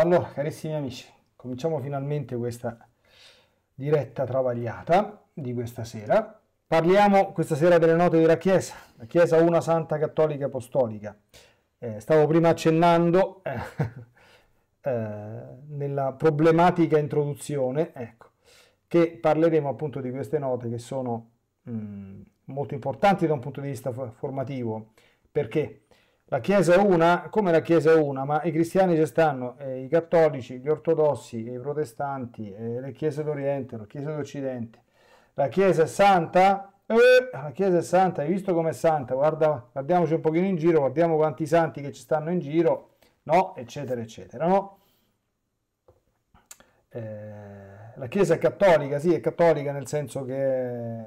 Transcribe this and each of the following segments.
Allora, carissimi amici, cominciamo finalmente questa diretta travagliata di questa sera. Parliamo questa sera delle note della Chiesa, la Chiesa Una Santa Cattolica Apostolica. Eh, stavo prima accennando eh, eh, nella problematica introduzione, ecco, che parleremo appunto di queste note che sono mh, mm, molto importanti da un punto di vista formativo. Perché? La Chiesa è una, come la Chiesa è una, ma i cristiani ci stanno, eh, i cattolici, gli ortodossi, i protestanti, eh, le chiese d'Oriente, le chiese d'Occidente. La Chiesa è santa, eh, la Chiesa è santa, hai visto com'è santa, Guarda, guardiamoci un pochino in giro, guardiamo quanti santi che ci stanno in giro, no, eccetera, eccetera, no? Eh, la Chiesa è cattolica, sì, è cattolica nel senso che,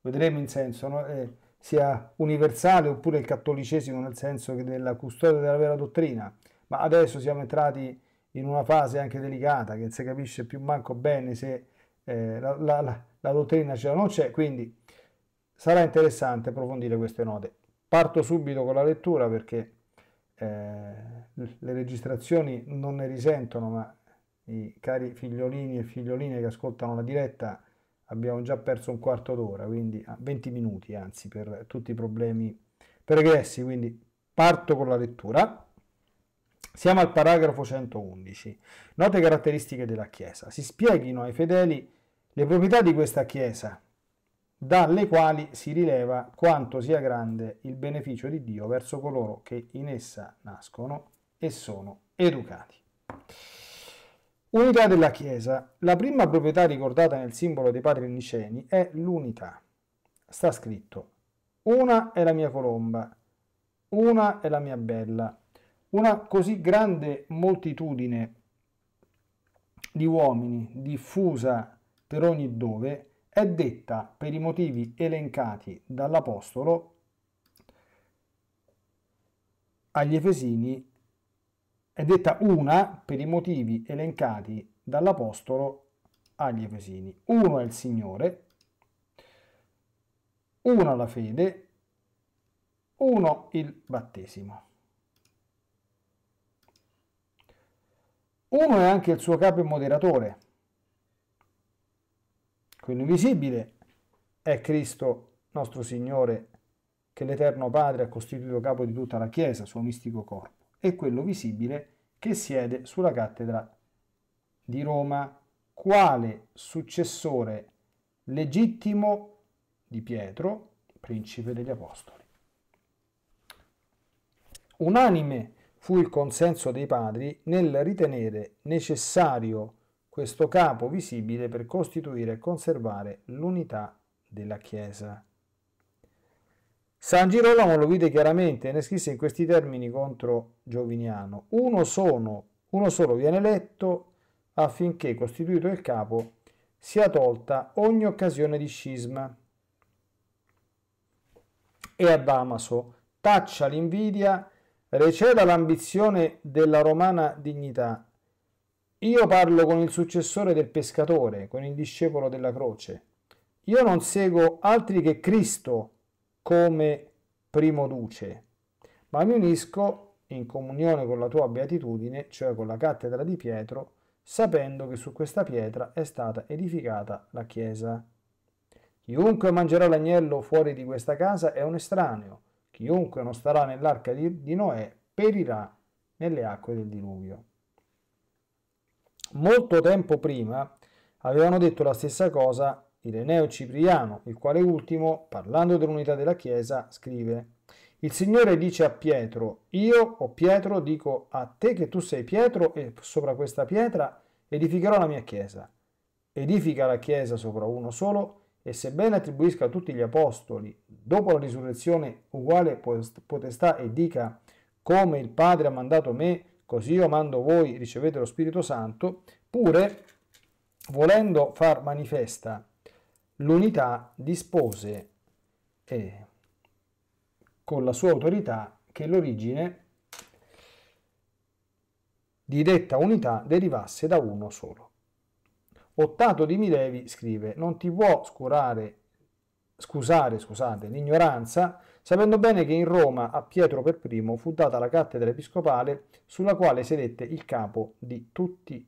vedremo in senso, no? Eh, sia universale oppure il cattolicesimo nel senso che della custodia della vera dottrina, ma adesso siamo entrati in una fase anche delicata che si capisce più manco bene se eh, la, la, la, la, dottrina c'è o non c'è, quindi sarà interessante approfondire queste note. Parto subito con la lettura perché eh, le registrazioni non ne risentono, ma i cari figliolini e figlioline che ascoltano la diretta abbiamo già perso un quarto d'ora, quindi 20 ah, minuti anzi per tutti i problemi pregressi, quindi parto con la lettura. Siamo al paragrafo 111. Note caratteristiche della Chiesa. Si spieghino ai fedeli le proprietà di questa Chiesa, dalle quali si rileva quanto sia grande il beneficio di Dio verso coloro che in essa nascono e sono educati. Unità della Chiesa. La prima proprietà ricordata nel simbolo dei padri niceni è l'unità. Sta scritto, una è la mia colomba, una è la mia bella. Una così grande moltitudine di uomini diffusa per ogni dove è detta per i motivi elencati dall'Apostolo agli Efesini è detta una per i motivi elencati dall'Apostolo agli Efesini. Uno è il Signore, uno la fede, uno il battesimo. Uno è anche il suo capo e moderatore. Quello invisibile è Cristo nostro Signore, che l'Eterno Padre ha costituito capo di tutta la Chiesa, suo mistico corpo e quello visibile che siede sulla cattedra di Roma, quale successore legittimo di Pietro, principe degli Apostoli. Unanime fu il consenso dei padri nel ritenere necessario questo capo visibile per costituire e conservare l'unità della Chiesa. San Girolamo lo vide chiaramente e ne scrisse in questi termini contro Gioviniano. Uno, sono, uno solo viene eletto affinché, costituito il capo, sia tolta ogni occasione di scisma. E a Damaso taccia l'invidia, receda l'ambizione della romana dignità. Io parlo con il successore del pescatore, con il discepolo della croce. Io non seguo altri che Cristo, come primo duce, ma mi unisco in comunione con la tua beatitudine, cioè con la cattedra di Pietro, sapendo che su questa pietra è stata edificata la Chiesa. Chiunque mangerà l'agnello fuori di questa casa è un estraneo, chiunque non starà nell'arca di, Noè perirà nelle acque del diluvio. Molto tempo prima avevano detto la stessa cosa Ireneo Cipriano, il quale ultimo, parlando dell'unità della Chiesa, scrive il Signore dice a Pietro, io o oh Pietro dico a te che tu sei Pietro e sopra questa pietra edificherò la mia chiesa. Edifica la chiesa sopra uno solo e sebbene attribuisca a tutti gli apostoli, dopo la risurrezione, uguale potestà e dica come il Padre ha mandato me, così io mando voi, ricevete lo Spirito Santo, pure volendo far manifesta l'unità dispose eh, con la sua autorità che l'origine di detta unità derivasse da uno solo. Ottato di Milevi scrive, non ti può scurare, scusare scusate, l'ignoranza, sapendo bene che in Roma a Pietro per primo fu data la cattedra episcopale sulla quale sedette il capo di tutti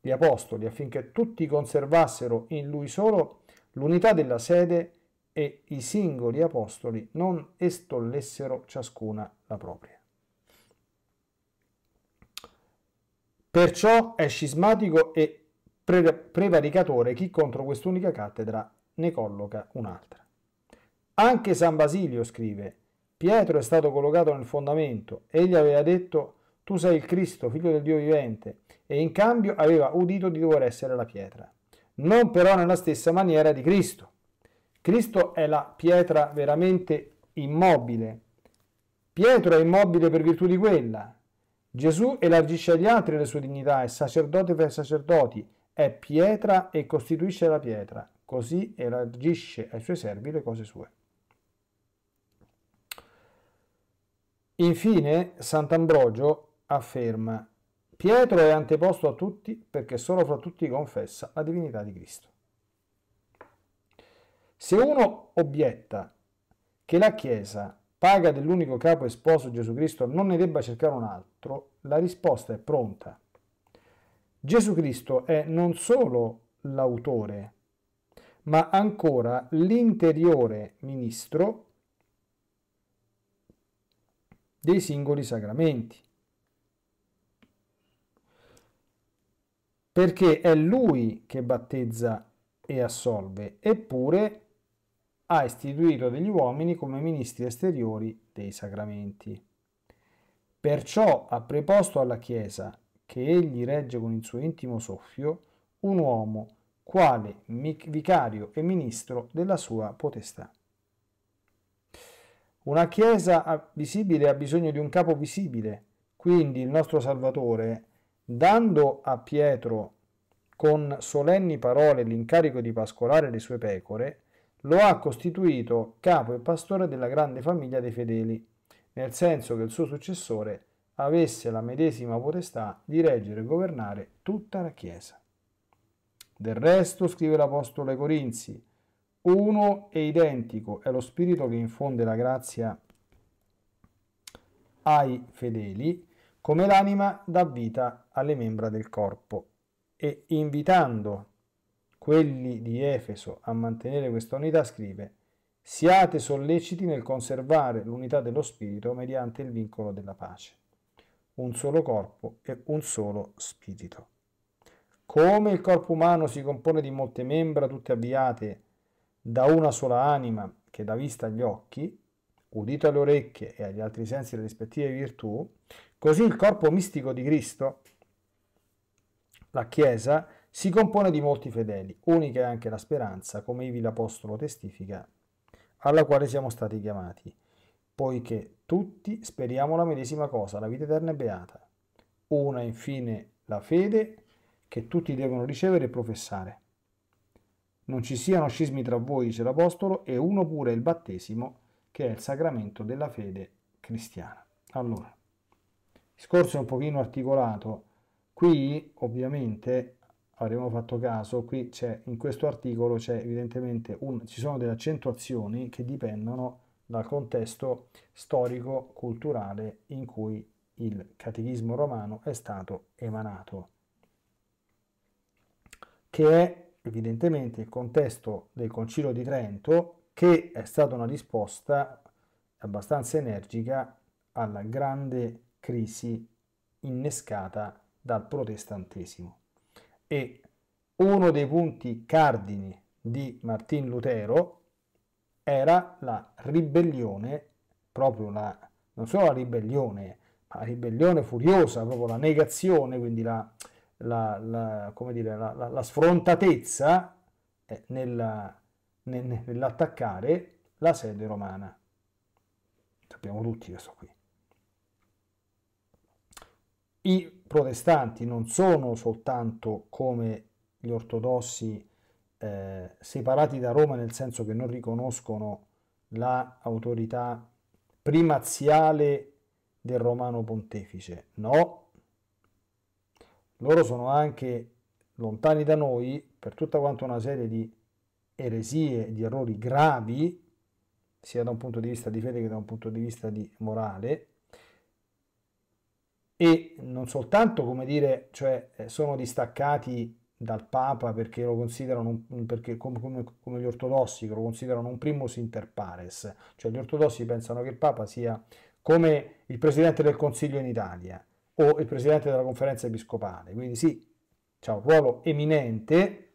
gli apostoli, affinché tutti conservassero in lui solo l'unità della sede e i singoli apostoli non estollessero ciascuna la propria. Perciò è scismatico e pre prevaricatore chi contro quest'unica cattedra ne colloca un'altra. Anche San Basilio scrive, Pietro è stato collocato nel fondamento, egli aveva detto, tu sei il Cristo, figlio del Dio vivente, e in cambio aveva udito di dover essere la pietra non però nella stessa maniera di Cristo. Cristo è la pietra veramente immobile. Pietro è immobile per virtù di quella. Gesù elargisce agli altri le sue dignità, è sacerdote per sacerdoti, è pietra e costituisce la pietra, così elargisce ai suoi servi le cose sue. Infine, Sant'Ambrogio afferma Pietro è anteposto a tutti perché solo fra tutti confessa la divinità di Cristo. Se uno obietta che la Chiesa paga dell'unico capo esposto Gesù Cristo non ne debba cercare un altro, la risposta è pronta. Gesù Cristo è non solo l'autore, ma ancora l'interiore ministro dei singoli sacramenti. perché è lui che battezza e assolve, eppure ha istituito degli uomini come ministri esteriori dei sacramenti. Perciò ha preposto alla Chiesa, che egli regge con il suo intimo soffio, un uomo quale vicario e ministro della sua potestà. Una Chiesa visibile ha bisogno di un capo visibile, quindi il nostro Salvatore è Dando a Pietro con solenni parole l'incarico di pascolare le sue pecore, lo ha costituito capo e pastore della grande famiglia dei fedeli, nel senso che il suo successore avesse la medesima potestà di reggere e governare tutta la Chiesa. Del resto, scrive l'Apostolo ai Corinzi, uno e identico è lo Spirito che infonde la grazia ai fedeli, come l'anima dà vita alle membra del corpo e invitando quelli di Efeso a mantenere questa unità scrive siate solleciti nel conservare l'unità dello spirito mediante il vincolo della pace un solo corpo e un solo spirito come il corpo umano si compone di molte membra tutte avviate da una sola anima che dà vista agli occhi udito alle orecchie e agli altri sensi le rispettive virtù, così il corpo mistico di Cristo, la Chiesa, si compone di molti fedeli, unica è anche la speranza, come ivi l'Apostolo testifica, alla quale siamo stati chiamati, poiché tutti speriamo la medesima cosa, la vita eterna e beata. Una infine la fede che tutti devono ricevere e professare. Non ci siano scismi tra voi, dice l'Apostolo, e uno pure il battesimo che è il sacramento della fede cristiana. Allora, il discorso è un pochino articolato, qui ovviamente avremo fatto caso, qui c'è, in questo articolo c'è evidentemente un, ci sono delle accentuazioni che dipendono dal contesto storico-culturale in cui il catechismo romano è stato emanato, che è evidentemente il contesto del Concilio di Trento, che è stata una risposta abbastanza energica alla grande crisi innescata dal protestantesimo. E uno dei punti cardini di Martin Lutero era la ribellione, proprio la, non solo la ribellione, ma la ribellione furiosa, proprio la negazione, quindi la, la, la come dire, la, la sfrontatezza eh, nella, nell'attaccare la sede romana. Sappiamo tutti questo qui. I protestanti non sono soltanto come gli ortodossi eh, separati da Roma nel senso che non riconoscono l'autorità la primaziale del romano pontefice, no, loro sono anche lontani da noi per tutta quanta una serie di eresie, di errori gravi, sia da un punto di vista di fede che da un punto di vista di morale, e non soltanto, come dire, cioè, eh, sono distaccati dal Papa perché lo considerano, perché come, come, come, gli ortodossi, lo considerano un primus inter pares, cioè gli ortodossi pensano che il Papa sia come il Presidente del Consiglio in Italia o il Presidente della Conferenza Episcopale, quindi sì, c'è un ruolo eminente,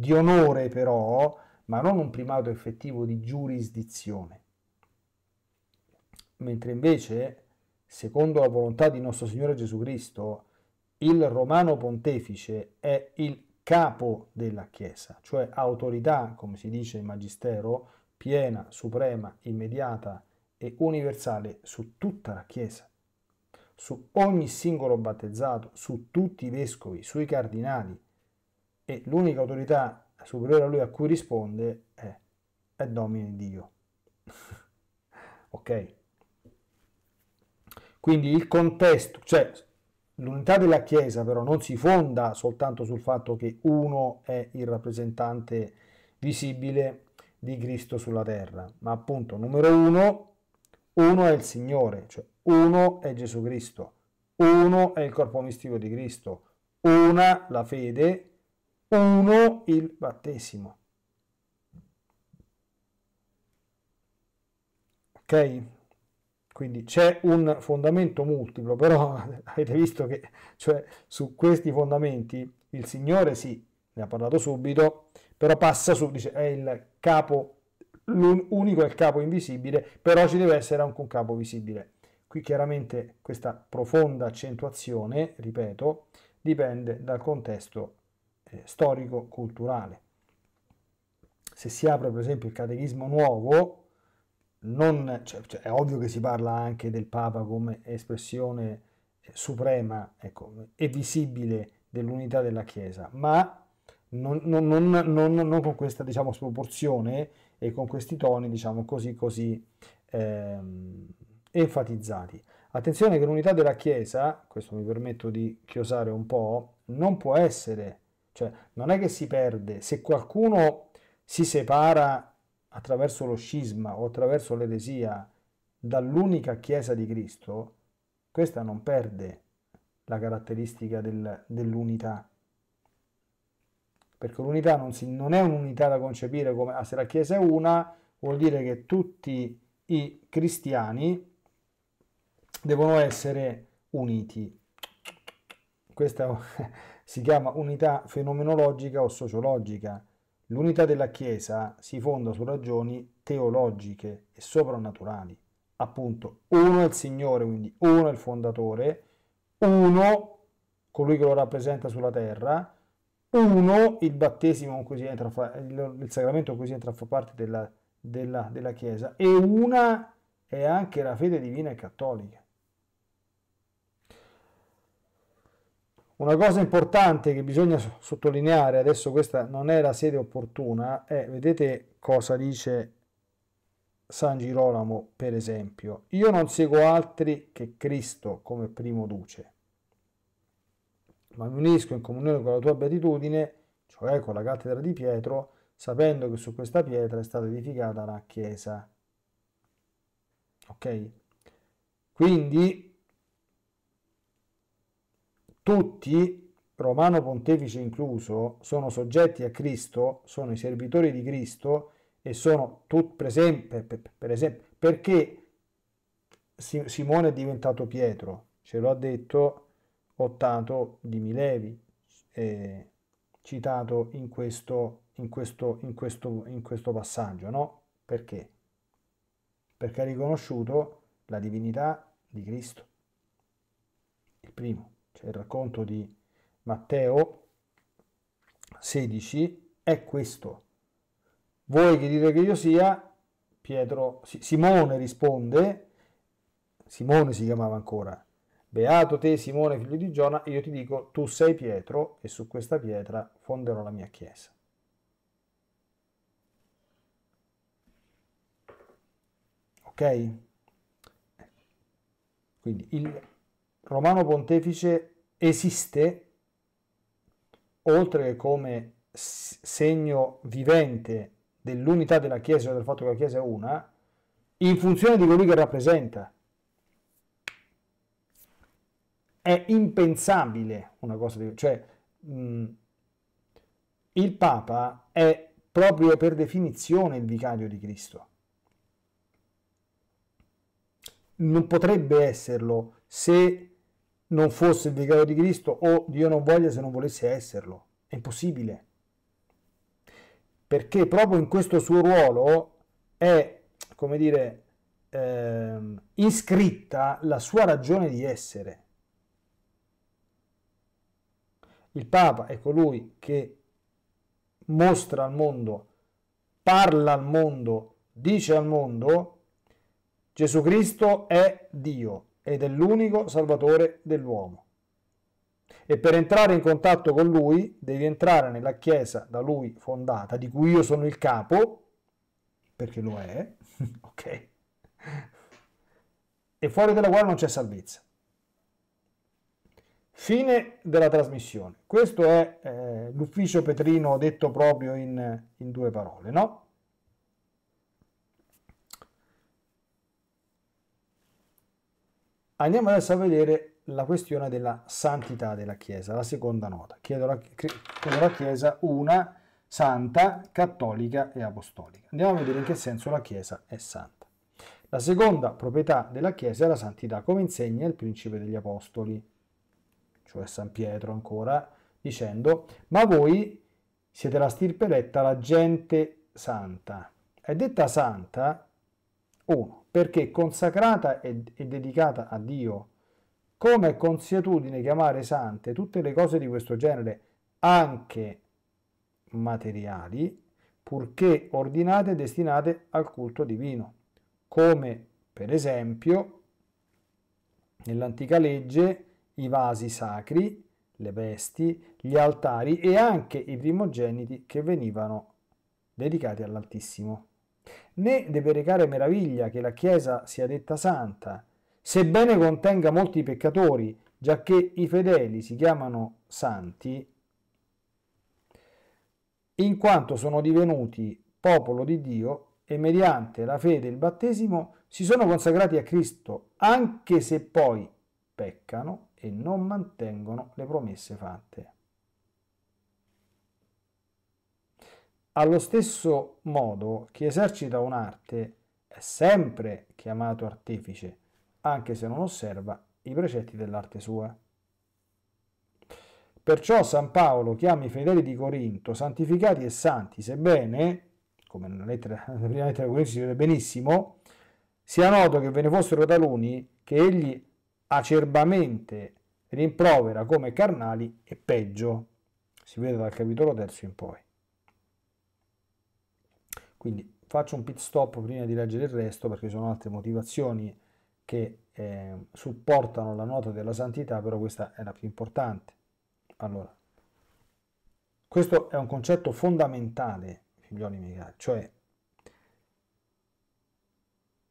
di onore però, ma non un primato effettivo di giurisdizione. Mentre invece, secondo la volontà di nostro Signore Gesù Cristo, il Romano Pontefice è il capo della Chiesa, cioè autorità, come si dice in Magistero, piena, suprema, immediata e universale su tutta la Chiesa, su ogni singolo battezzato, su tutti i vescovi, sui cardinali, e l'unica autorità superiore a lui a cui risponde è, è domine Dio. ok? Quindi il contesto, cioè l'unità della Chiesa però non si fonda soltanto sul fatto che uno è il rappresentante visibile di Cristo sulla terra, ma appunto numero uno, uno è il Signore, cioè uno è Gesù Cristo, uno è il corpo mistico di Cristo, una la fede uno il battesimo. Ok? Quindi c'è un fondamento multiplo, però avete visto che cioè, su questi fondamenti il Signore sì, ne ha parlato subito, però passa su, dice, è il capo, l'unico è il capo invisibile, però ci deve essere anche un capo visibile. Qui chiaramente questa profonda accentuazione, ripeto, dipende dal contesto eh, storico-culturale. Se si apre per esempio il Catechismo Nuovo, non, cioè, cioè, è ovvio che si parla anche del Papa come espressione eh, suprema ecco, e visibile dell'unità della Chiesa, ma non, non, non, non, con questa diciamo, sproporzione e con questi toni diciamo, così, così ehm, enfatizzati. Attenzione che l'unità della Chiesa, questo mi permetto di chiosare un po', non può essere cioè, non è che si perde, se qualcuno si separa attraverso lo scisma o attraverso l'eresia dall'unica Chiesa di Cristo, questa non perde la caratteristica del, dell'unità. Perché l'unità non, si, non è un'unità da concepire come ah, se la Chiesa è una, vuol dire che tutti i cristiani devono essere uniti. Questa si chiama unità fenomenologica o sociologica. L'unità della Chiesa si fonda su ragioni teologiche e soprannaturali. Appunto, uno è il Signore, quindi uno è il fondatore, uno colui che lo rappresenta sulla terra, uno il battesimo con cui si entra, il sacramento con cui si entra a far parte della, della, della Chiesa e una è anche la fede divina e cattolica. Una cosa importante che bisogna sottolineare, adesso questa non è la sede opportuna, è vedete cosa dice San Girolamo, per esempio. Io non seguo altri che Cristo come primo duce, ma mi unisco in comunione con la tua beatitudine, cioè con la cattedra di Pietro, sapendo che su questa pietra è stata edificata la chiesa. Ok? Quindi tutti, Romano Pontefice incluso, sono soggetti a Cristo, sono i servitori di Cristo e sono tutti, per esempio, per esempio perché Simone è diventato Pietro, ce lo ha detto Ottato di Milevi, eh, citato in questo, in questo, in questo, in questo passaggio, no? Perché? Perché ha riconosciuto la divinità di Cristo, il primo cioè il racconto di Matteo 16, è questo. Voi che dite che io sia, Pietro, Simone risponde, Simone si chiamava ancora, Beato te Simone figlio di Giona, io ti dico, tu sei Pietro e su questa pietra fonderò la mia chiesa. Ok? Quindi il, Romano Pontefice esiste oltre che come segno vivente dell'unità della Chiesa, del fatto che la Chiesa è una, in funzione di colui che rappresenta. È impensabile una cosa di cioè mh, il Papa è proprio per definizione il vicario di Cristo. Non potrebbe esserlo se non fosse il decreto di Cristo o Dio non voglia se non volesse esserlo. È impossibile. Perché proprio in questo suo ruolo è, come dire, ehm, iscritta la sua ragione di essere. Il Papa è colui che mostra al mondo, parla al mondo, dice al mondo, Gesù Cristo è Dio, ed è l'unico salvatore dell'uomo. E per entrare in contatto con lui devi entrare nella chiesa da lui fondata, di cui io sono il capo, perché lo è, ok? E fuori dalla quale non c'è salvezza. Fine della trasmissione. Questo è eh, l'ufficio Petrino detto proprio in, in due parole, no? Andiamo adesso a vedere la questione della santità della Chiesa, la seconda nota. Chiedo alla, alla Chiesa una santa, cattolica e apostolica. Andiamo a vedere in che senso la Chiesa è santa. La seconda proprietà della Chiesa è la santità, come insegna il principe degli apostoli, cioè San Pietro ancora, dicendo, ma voi siete la stirpe eletta, la gente santa. È detta santa, uno, perché consacrata e, dedicata a Dio, come consuetudine chiamare sante tutte le cose di questo genere, anche materiali, purché ordinate e destinate al culto divino, come per esempio nell'antica legge i vasi sacri, le vesti, gli altari e anche i primogeniti che venivano dedicati all'Altissimo né deve recare meraviglia che la Chiesa sia detta santa, sebbene contenga molti peccatori, giacché i fedeli si chiamano santi, in quanto sono divenuti popolo di Dio e mediante la fede e il battesimo si sono consacrati a Cristo, anche se poi peccano e non mantengono le promesse fatte. Allo stesso modo, chi esercita un'arte è sempre chiamato artefice, anche se non osserva i precetti dell'arte sua. Perciò San Paolo chiama i fedeli di Corinto santificati e santi, sebbene, come nella, lettera, nella prima lettera di Corinto si vede benissimo, sia noto che ve ne fossero taluni che egli acerbamente rimprovera come carnali e peggio, si vede dal capitolo terzo in poi. Quindi faccio un pit stop prima di leggere il resto perché ci sono altre motivazioni che eh, supportano la nota della santità, però questa è la più importante. Allora, questo è un concetto fondamentale, figlioli miei cari, cioè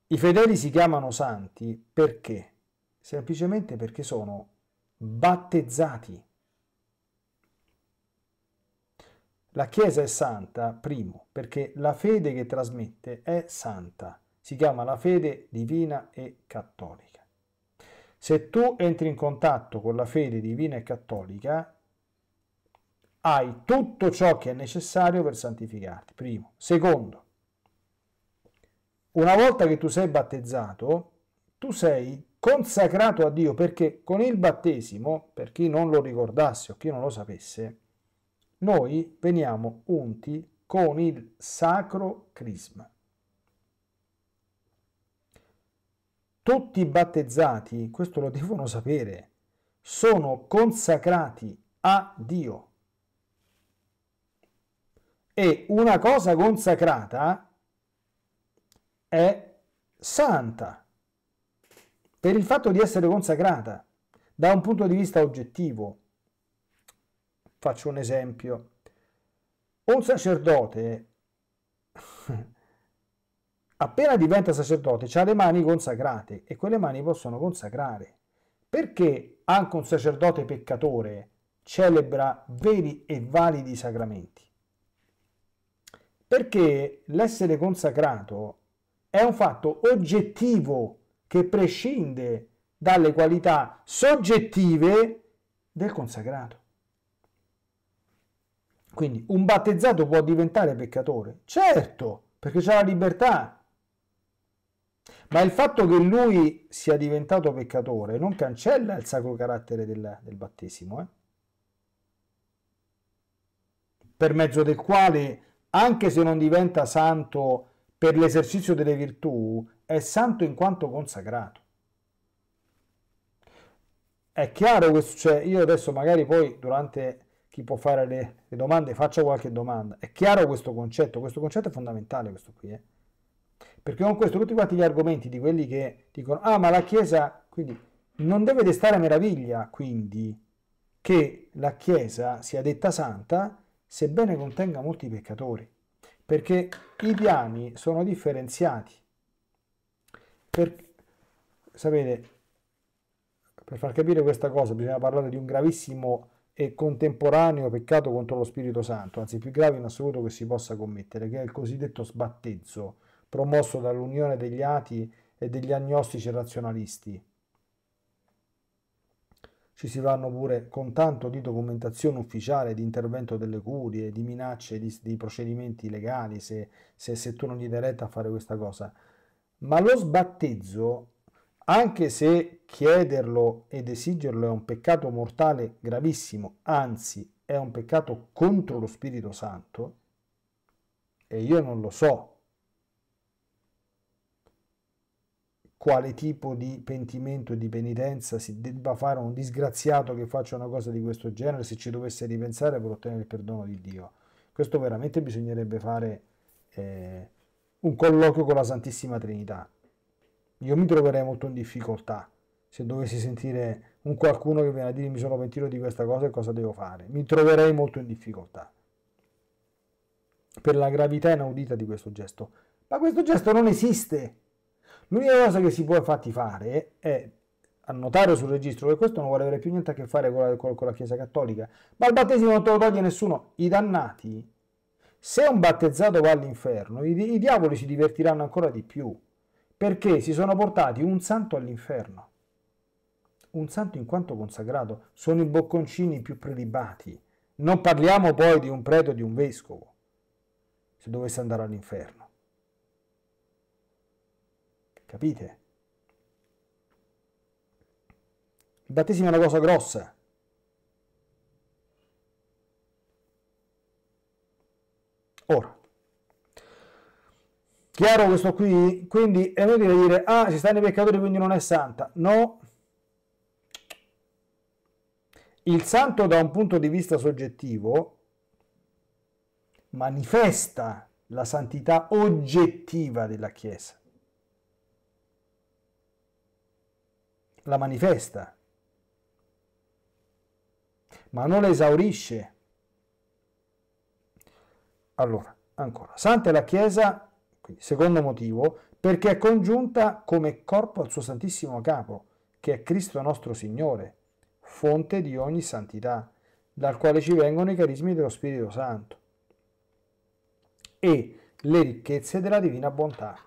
i fedeli si chiamano santi perché? Semplicemente perché sono battezzati. La Chiesa è santa, primo, perché la fede che trasmette è santa, si chiama la fede divina e cattolica. Se tu entri in contatto con la fede divina e cattolica, hai tutto ciò che è necessario per santificarti, primo. Secondo, una volta che tu sei battezzato, tu sei consacrato a Dio perché con il battesimo, per chi non lo ricordasse o chi non lo sapesse, noi veniamo unti con il sacro crisma. Tutti i battezzati, questo lo devono sapere, sono consacrati a Dio. E una cosa consacrata è santa per il fatto di essere consacrata da un punto di vista oggettivo Faccio un esempio. Un sacerdote, appena diventa sacerdote, ha le mani consacrate e quelle mani possono consacrare. Perché anche un sacerdote peccatore celebra veri e validi sacramenti? Perché l'essere consacrato è un fatto oggettivo che prescinde dalle qualità soggettive del consacrato. Quindi un battezzato può diventare peccatore, certo, perché c'è la libertà. Ma il fatto che lui sia diventato peccatore non cancella il sacro carattere del, del battesimo, eh? per mezzo del quale, anche se non diventa santo per l'esercizio delle virtù, è santo in quanto consacrato. È chiaro questo, cioè io adesso magari poi durante chi può fare le, le, domande faccia qualche domanda. È chiaro questo concetto, questo concetto è fondamentale questo qui, eh? perché con questo tutti quanti gli argomenti di quelli che dicono, ah ma la Chiesa, quindi non deve destare meraviglia quindi che la Chiesa sia detta santa, sebbene contenga molti peccatori, perché i piani sono differenziati. Per, sapete, per far capire questa cosa bisogna parlare di un gravissimo e contemporaneo peccato contro lo Spirito Santo, anzi più grave in assoluto che si possa commettere, che è il cosiddetto sbattezzo, promosso dall'Unione degli Ati e degli agnostici razionalisti. Ci si vanno pure con tanto di documentazione ufficiale, di intervento delle curie, di minacce, di, di procedimenti legali, se, se, se tu non gli dai retta a fare questa cosa. Ma lo sbattezzo anche se chiederlo ed esigerlo è un peccato mortale gravissimo, anzi è un peccato contro lo Spirito Santo, e io non lo so quale tipo di pentimento e di penitenza si debba fare a un disgraziato che faccia una cosa di questo genere se ci dovesse ripensare per ottenere il perdono di Dio. Questo veramente bisognerebbe fare eh, un colloquio con la Santissima Trinità io mi troverei molto in difficoltà se dovessi sentire un qualcuno che viene a dire mi sono pentito di questa cosa e cosa devo fare. Mi troverei molto in difficoltà per la gravità inaudita di questo gesto. Ma questo gesto non esiste. L'unica cosa che si può infatti fare è annotare sul registro che questo non vuole avere più niente a che fare con la, con la Chiesa Cattolica. Ma il battesimo non te lo toglie nessuno. I dannati, se un battezzato va all'inferno, i, i diavoli si divertiranno ancora di più perché si sono portati un santo all'inferno. Un santo in quanto consacrato sono i bocconcini più prelibati. Non parliamo poi di un prete o di un vescovo, se dovesse andare all'inferno. Capite? Il battesimo è una cosa grossa. Ora, Chiaro questo qui? Quindi è inutile dire, ah, ci stanno i peccatori, quindi non è santa. No. Il santo da un punto di vista soggettivo manifesta la santità oggettiva della Chiesa. La manifesta, ma non la esaurisce. Allora, ancora, santa è la Chiesa quindi, secondo motivo, perché è congiunta come corpo al suo Santissimo Capo, che è Cristo nostro Signore, fonte di ogni santità, dal quale ci vengono i carismi dello Spirito Santo e le ricchezze della divina bontà.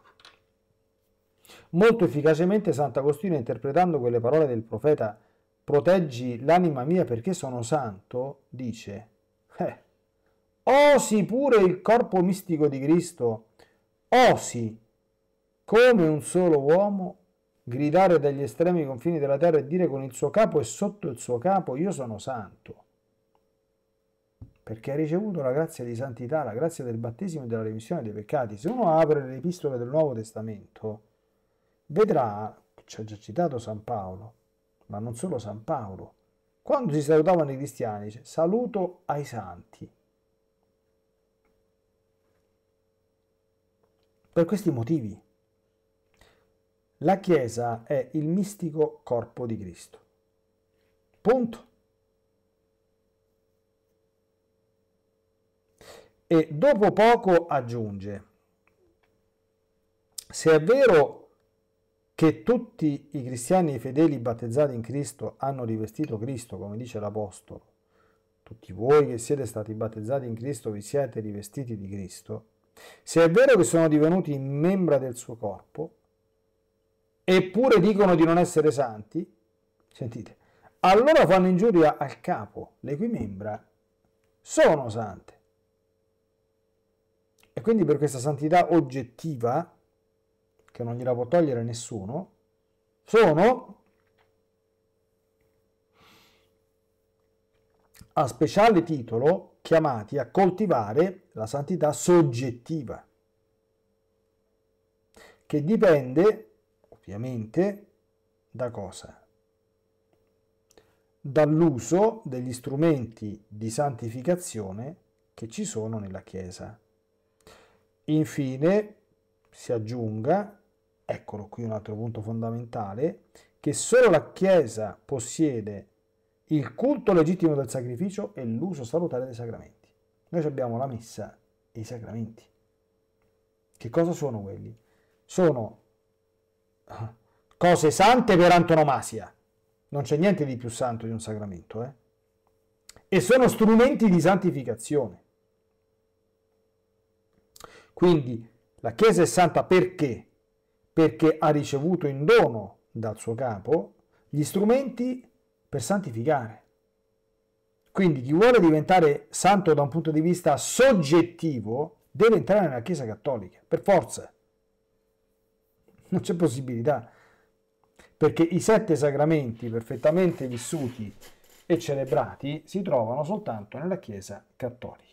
Molto efficacemente Sant'Agostino, interpretando quelle parole del profeta proteggi l'anima mia perché sono santo, dice, eh, osi pure il corpo mistico di Cristo, osi come un solo uomo gridare dagli estremi confini della terra e dire con il suo capo e sotto il suo capo io sono santo perché ha ricevuto la grazia di santità, la grazia del battesimo e della remissione dei peccati. Se uno apre le epistole del Nuovo Testamento, vedrà, ci ha già citato San Paolo, ma non solo San Paolo, quando si salutavano i cristiani, dice, saluto ai santi. per questi motivi. La Chiesa è il mistico corpo di Cristo. Punto. E dopo poco aggiunge, se è vero che tutti i cristiani fedeli battezzati in Cristo hanno rivestito Cristo, come dice l'Apostolo, tutti voi che siete stati battezzati in Cristo vi siete rivestiti di Cristo, se è vero che sono divenuti membra del suo corpo, eppure dicono di non essere santi, sentite, allora fanno ingiuria al capo, le cui membra sono sante. E quindi per questa santità oggettiva, che non gliela può togliere nessuno, sono a speciale titolo chiamati a coltivare la santità soggettiva, che dipende ovviamente da cosa? Dall'uso degli strumenti di santificazione che ci sono nella Chiesa. Infine si aggiunga, eccolo qui un altro punto fondamentale, che solo la Chiesa possiede il culto legittimo del sacrificio e l'uso salutare dei sacramenti. Noi abbiamo la messa e i sacramenti. Che cosa sono quelli? Sono ah, cose sante per antonomasia. Non c'è niente di più santo di un sacramento, eh? E sono strumenti di santificazione. Quindi la Chiesa è santa perché? Perché ha ricevuto in dono dal suo capo gli strumenti per santificare quindi chi vuole diventare santo da un punto di vista soggettivo deve entrare nella Chiesa Cattolica, per forza. Non c'è possibilità, perché i sette sacramenti perfettamente vissuti e celebrati si trovano soltanto nella Chiesa Cattolica.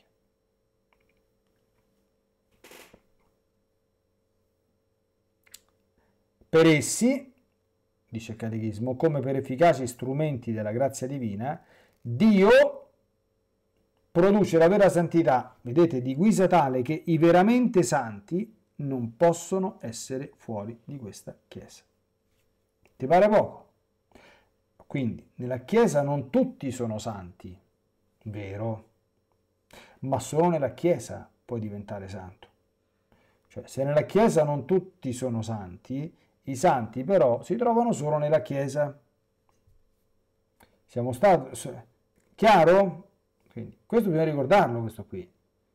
Per essi, dice il Catechismo, come per efficaci strumenti della grazia divina, Dio produce la vera santità, vedete, di guisa tale che i veramente santi non possono essere fuori di questa Chiesa. Ti pare poco? Quindi nella Chiesa non tutti sono santi, vero? Ma solo nella Chiesa puoi diventare santo. Cioè, se nella Chiesa non tutti sono santi, i santi però si trovano solo nella Chiesa. Siamo stati Chiaro? Quindi, questo bisogna ricordarlo, questo qui.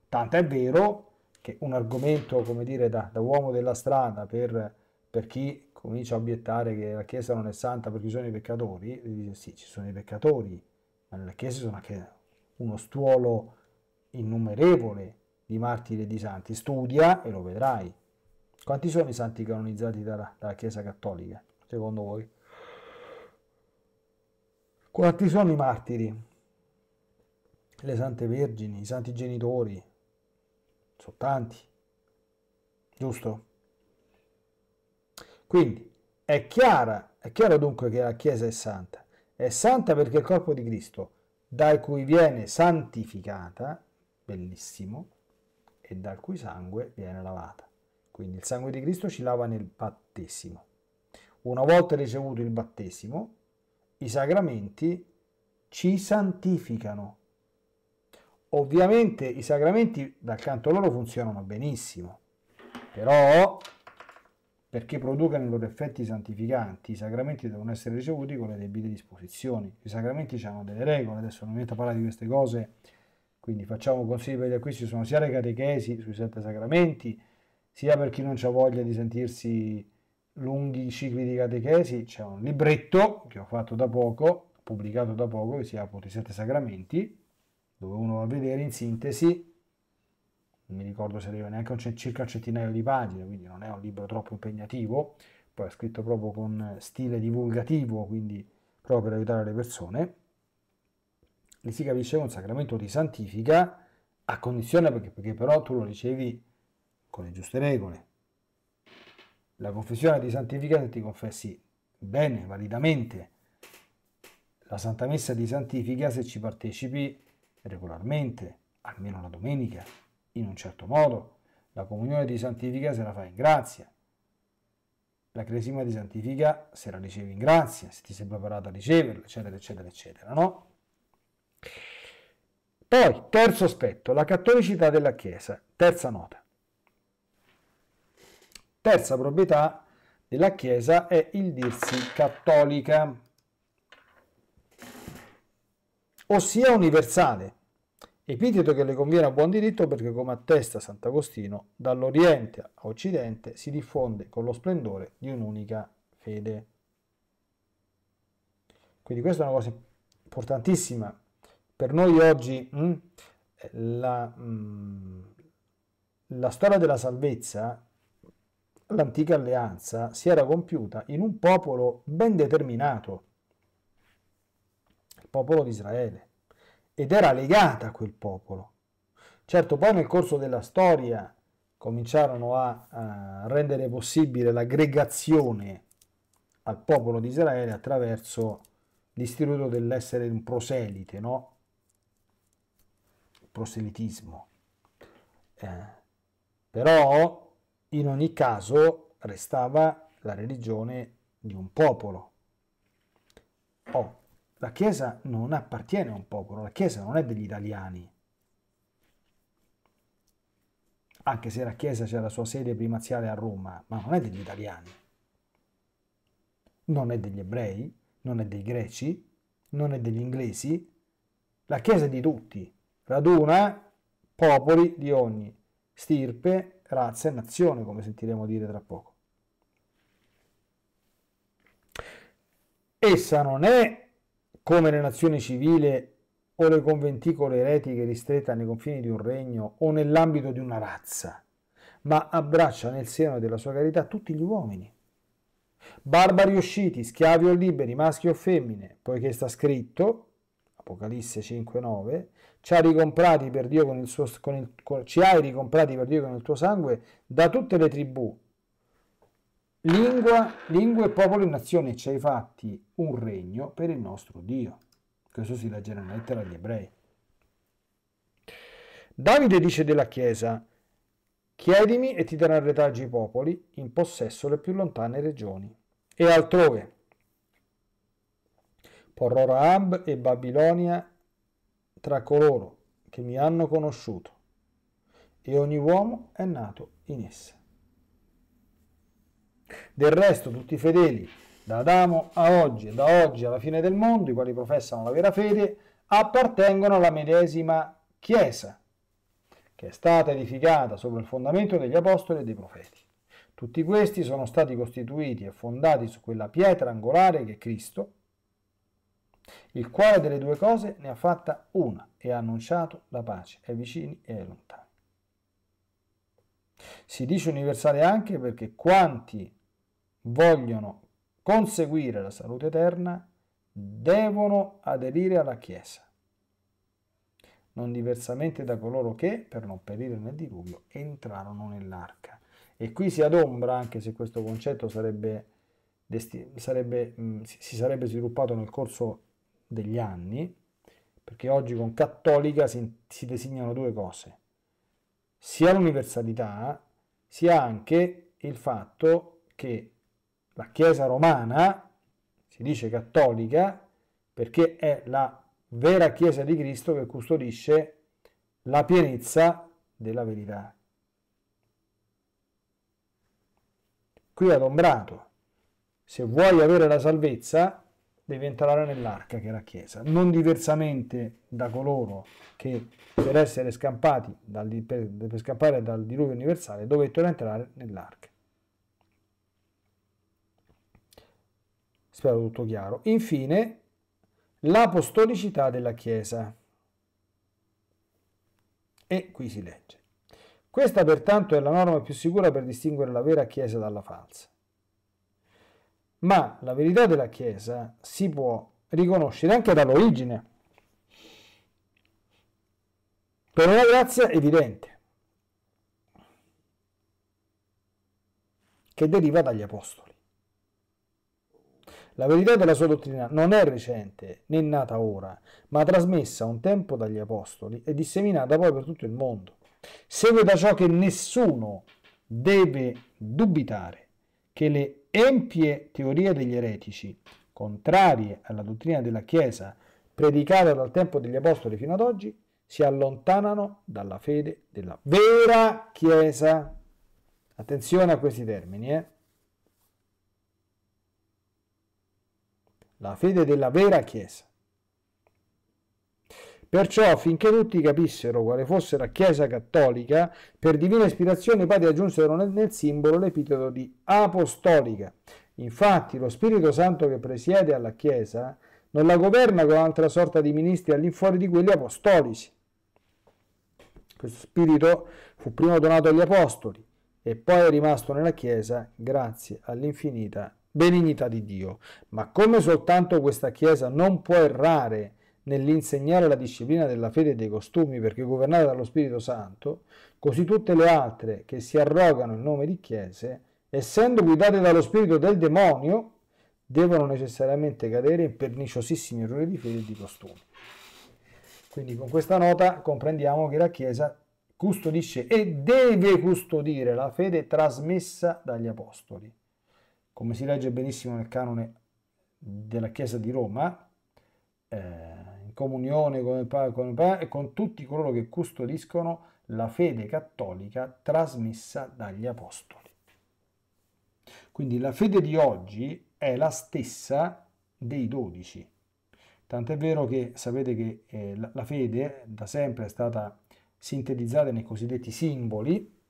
Tanto è vero che un argomento, come dire, da, da uomo della strada per, per, chi comincia a obiettare che la Chiesa non è santa perché ci sono i peccatori, dice sì, ci sono i peccatori, ma nella Chiesa sono anche uno stuolo innumerevole di martiri e di santi. Studia e lo vedrai. Quanti sono i santi canonizzati dalla, dalla Chiesa Cattolica, secondo voi? Quanti sono i martiri? le sante vergini, i santi genitori, sono tanti, giusto? Quindi è, chiara, è chiaro dunque che la Chiesa è santa, è santa perché il corpo di Cristo, da cui viene santificata, bellissimo, e dal cui sangue viene lavata. Quindi il sangue di Cristo ci lava nel battesimo. Una volta ricevuto il battesimo, i sacramenti ci santificano, Ovviamente i sacramenti dal canto loro funzionano benissimo, però perché producano i loro effetti santificanti, i sacramenti devono essere ricevuti con le debite disposizioni. I sacramenti hanno delle regole, adesso non mi metto a parlare di queste cose, quindi facciamo consigli per gli acquisti, sono sia le catechesi sui sette sacramenti, sia per chi non ha voglia di sentirsi lunghi cicli di catechesi, c'è un libretto che ho fatto da poco, pubblicato da poco, che si chiama appunto i sette sacramenti, dove uno va a vedere in sintesi, non mi ricordo se arriva neanche a circa un centinaio di pagine, quindi non è un libro troppo impegnativo, poi è scritto proprio con stile divulgativo, quindi proprio per aiutare le persone, lì si capisce che un sacramento ti santifica a condizione perché, perché però tu lo ricevi con le giuste regole. La confessione ti santifica se ti confessi bene, validamente. La Santa Messa ti santifica se ci partecipi regolarmente, almeno la domenica, in un certo modo. La comunione di santifica se la fa in grazia. La cresima di santifica se la ricevi in grazia, se ti sei preparato a riceverla, eccetera, eccetera, eccetera, no? Poi, terzo aspetto, la cattolicità della Chiesa, terza nota. Terza proprietà della Chiesa è il dirsi cattolica ossia universale, epiteto che le conviene a buon diritto perché, come attesta Sant'Agostino, dall'Oriente a Occidente si diffonde con lo splendore di un'unica fede. Quindi questa è una cosa importantissima. Per noi oggi mm, eh, la, mm, la storia della salvezza, l'antica alleanza, si era compiuta in un popolo ben determinato, popolo di Israele ed era legata a quel popolo. Certo, poi nel corso della storia cominciarono a, a rendere possibile l'aggregazione al popolo di Israele attraverso l'istituto dell'essere un proselite, no? Il proselitismo. Eh, però in ogni caso restava la religione di un popolo. Oh, la Chiesa non appartiene a un popolo, la Chiesa non è degli italiani. Anche se la Chiesa c'è la sua sede primaziale a Roma, ma non è degli italiani. Non è degli ebrei, non è dei greci, non è degli inglesi. La Chiesa è di tutti. Raduna popoli di ogni stirpe, razza e nazione, come sentiremo dire tra poco. Essa non è come le nazioni civile o le conventicole eretiche ristrette nei confini di un regno o nell'ambito di una razza, ma abbraccia nel seno della sua carità tutti gli uomini. Barbari usciti, schiavi o liberi, maschi o femmine, poiché sta scritto, Apocalisse 5,9, ci, ci hai ricomprati per Dio con il tuo sangue da tutte le tribù, Lingua, lingua, lingue, popoli, nazioni, ci hai fatti un regno per il nostro Dio. Questo si legge nella lettera agli ebrei. Davide dice della Chiesa, chiedimi e ti darò in retaggio i popoli, in possesso le più lontane regioni. E altrove, porrò Raab e Babilonia tra coloro che mi hanno conosciuto, e ogni uomo è nato in essa. Del resto tutti i fedeli, da Adamo a oggi e da oggi alla fine del mondo, i quali professano la vera fede, appartengono alla medesima Chiesa, che è stata edificata sopra il fondamento degli Apostoli e dei Profeti. Tutti questi sono stati costituiti e fondati su quella pietra angolare che è Cristo, il quale delle due cose ne ha fatta una e ha annunciato la pace ai vicini e ai lontani. Si dice universale anche perché quanti vogliono conseguire la salute eterna devono aderire alla Chiesa, non diversamente da coloro che, per non perire nel diluvio, entrarono nell'arca. E qui si adombra, anche se questo concetto sarebbe, sarebbe, si sarebbe sviluppato nel corso degli anni, perché oggi con cattolica si, si designano due cose, sia l'universalità, sia anche il fatto che la Chiesa romana, si dice cattolica, perché è la vera Chiesa di Cristo che custodisce la pienezza della verità. Qui ad Ombrato, se vuoi avere la salvezza, devi entrare nell'arca che è la Chiesa, non diversamente da coloro che per essere scampati dal, per, per scampare dal diluvio universale dovettero entrare nell'arca. Spero tutto chiaro. Infine, l'apostolicità della Chiesa. E qui si legge. Questa pertanto è la norma più sicura per distinguere la vera Chiesa dalla falsa. Ma la verità della Chiesa si può riconoscere anche dall'origine, per una grazia evidente, che deriva dagli Apostoli. La verità della sua dottrina non è recente né nata ora, ma trasmessa un tempo dagli apostoli e disseminata poi per tutto il mondo. Segue da ciò che nessuno deve dubitare che le empie teorie degli eretici, contrarie alla dottrina della Chiesa, predicata dal tempo degli apostoli fino ad oggi, si allontanano dalla fede della vera Chiesa. Attenzione a questi termini, eh? la fede della vera Chiesa. Perciò, affinché tutti capissero quale fosse la Chiesa cattolica, per divina ispirazione i padri aggiunsero nel, nel simbolo l'epiteto di apostolica. Infatti, lo Spirito Santo che presiede alla Chiesa non la governa con altra sorta di ministri all'infuori di quelli apostolici. Questo Spirito fu prima donato agli Apostoli e poi è rimasto nella Chiesa grazie all'infinita benignità di Dio. Ma come soltanto questa Chiesa non può errare nell'insegnare la disciplina della fede e dei costumi perché governata dallo Spirito Santo, così tutte le altre che si arrogano il nome di Chiese, essendo guidate dallo spirito del demonio, devono necessariamente cadere in perniciosissimi errori di fede e di costumi. Quindi con questa nota comprendiamo che la Chiesa custodisce e deve custodire la fede trasmessa dagli Apostoli come si legge benissimo nel canone della Chiesa di Roma, eh, in comunione con, il, con, il, con tutti coloro che custodiscono la fede cattolica trasmessa dagli apostoli. Quindi la fede di oggi è la stessa dei dodici. Tant'è vero che sapete che eh, la fede da sempre è stata sintetizzata nei cosiddetti simboli,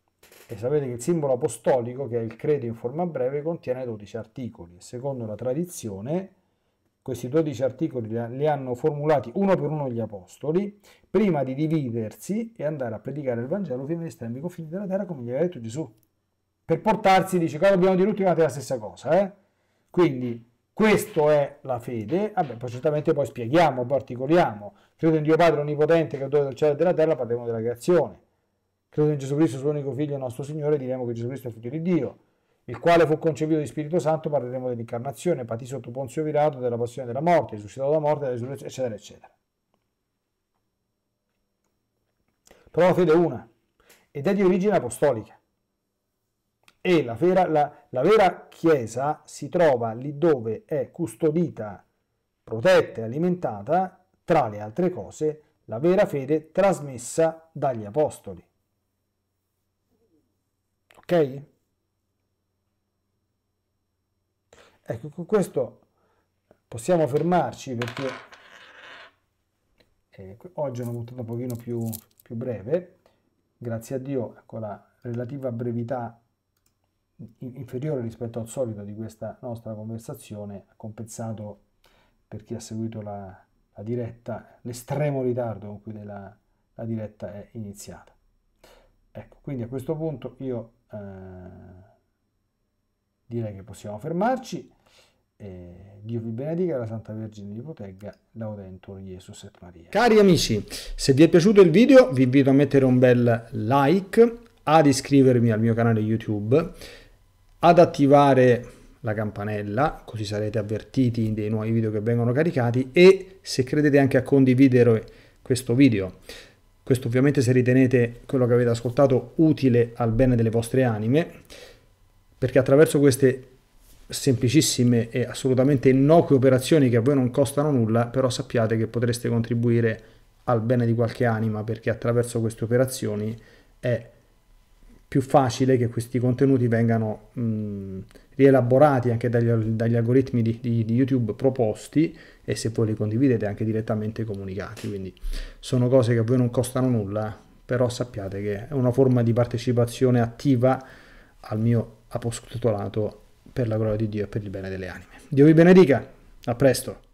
e sapete che il simbolo apostolico, che è il credo in forma breve, contiene 12 articoli. Secondo la tradizione, questi 12 articoli li hanno formulati uno per uno gli apostoli, prima di dividersi e andare a predicare il Vangelo fino agli estremi confini della terra, come gli aveva detto Gesù. Per portarsi, dice, cosa dobbiamo dire tutti quanti la stessa cosa, eh? Quindi, questa è la fede, vabbè, poi certamente poi spieghiamo, poi articoliamo, credo in Dio Padre Onnipotente, che creatore del cielo e della terra, parliamo della creazione Credo in Gesù Cristo, suo unico figlio, nostro Signore, diremo che Gesù Cristo è figlio di Dio, il quale fu concepito di Spirito Santo, parleremo dell'incarnazione, patì sotto Ponzio Virato, della passione della morte, risuscitato dalla morte, della risurrezione, eccetera, eccetera. Però la fede è una, ed è di origine apostolica. E la vera, la, la vera Chiesa si trova lì dove è custodita, protetta e alimentata, tra le altre cose, la vera fede trasmessa dagli Apostoli ok? Ecco, con questo possiamo fermarci perché eh, oggi una puntata un pochino più, più breve, grazie a Dio, con ecco, la relativa brevità inferiore rispetto al solito di questa nostra conversazione ha compensato per chi ha seguito la, la diretta l'estremo ritardo con cui la, la diretta è iniziata. Ecco, quindi a questo punto io eh, direi che possiamo fermarci. Eh, Dio vi benedica, la Santa Vergine vi protegga, laudentur Jesus et Maria. Cari amici, se vi è piaciuto il video vi invito a mettere un bel like, ad iscrivervi al mio canale YouTube, ad attivare la campanella, così sarete avvertiti dei nuovi video che vengono caricati e se credete anche a condividere questo video. Questo ovviamente se ritenete quello che avete ascoltato utile al bene delle vostre anime, perché attraverso queste semplicissime e assolutamente innocue operazioni che a voi non costano nulla, però sappiate che potreste contribuire al bene di qualche anima, perché attraverso queste operazioni è più facile che questi contenuti vengano... Mh, rielaborati anche dagli, dagli algoritmi di, di, di, YouTube proposti e se poi li condividete anche direttamente comunicati. Quindi sono cose che a voi non costano nulla, però sappiate che è una forma di partecipazione attiva al mio apostolato per la gloria di Dio e per il bene delle anime. Dio vi benedica, a presto!